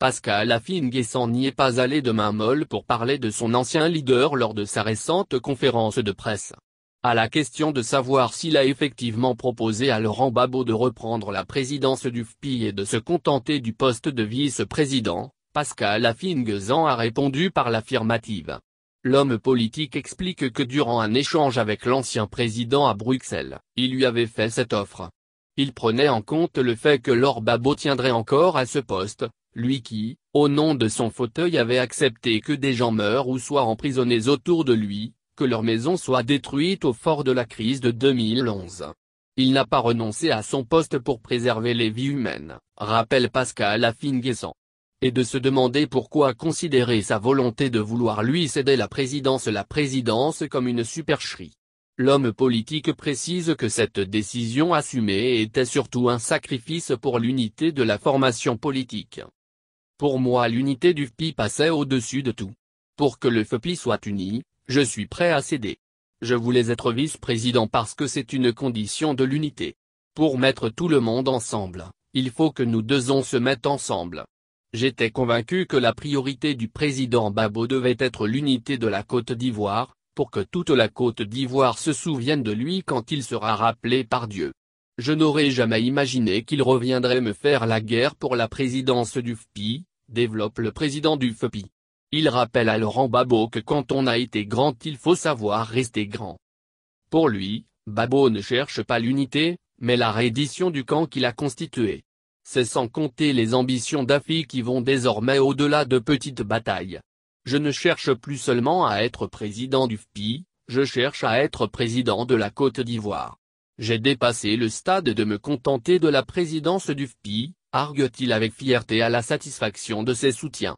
Pascal Lafingezan n'y est pas allé de main molle pour parler de son ancien leader lors de sa récente conférence de presse. À la question de savoir s'il a effectivement proposé à Laurent Babot de reprendre la présidence du FPI et de se contenter du poste de vice-président, Pascal Lafingezan a répondu par l'affirmative. L'homme politique explique que durant un échange avec l'ancien président à Bruxelles, il lui avait fait cette offre. Il prenait en compte le fait que Laure Babot tiendrait encore à ce poste, lui qui, au nom de son fauteuil avait accepté que des gens meurent ou soient emprisonnés autour de lui, que leur maison soit détruite au fort de la crise de 2011. Il n'a pas renoncé à son poste pour préserver les vies humaines, rappelle Pascal Affinguesan. Et de se demander pourquoi considérer sa volonté de vouloir lui céder la présidence la présidence comme une supercherie. L'homme politique précise que cette décision assumée était surtout un sacrifice pour l'unité de la formation politique. Pour moi l'unité du FPI passait au-dessus de tout. Pour que le FPI soit uni, je suis prêt à céder. Je voulais être vice-président parce que c'est une condition de l'unité. Pour mettre tout le monde ensemble, il faut que nous deux on se mette ensemble. J'étais convaincu que la priorité du président Babo devait être l'unité de la Côte d'Ivoire, pour que toute la Côte d'Ivoire se souvienne de lui quand il sera rappelé par Dieu. Je n'aurais jamais imaginé qu'il reviendrait me faire la guerre pour la présidence du FPI, développe le président du FPI. Il rappelle à Laurent Babot que quand on a été grand il faut savoir rester grand. Pour lui, Babot ne cherche pas l'unité, mais la reddition du camp qu'il a constitué. C'est sans compter les ambitions d'Afi qui vont désormais au-delà de petites batailles. Je ne cherche plus seulement à être président du FPI, je cherche à être président de la Côte d'Ivoire. J'ai dépassé le stade de me contenter de la présidence du FPI, argue-t-il avec fierté à la satisfaction de ses soutiens.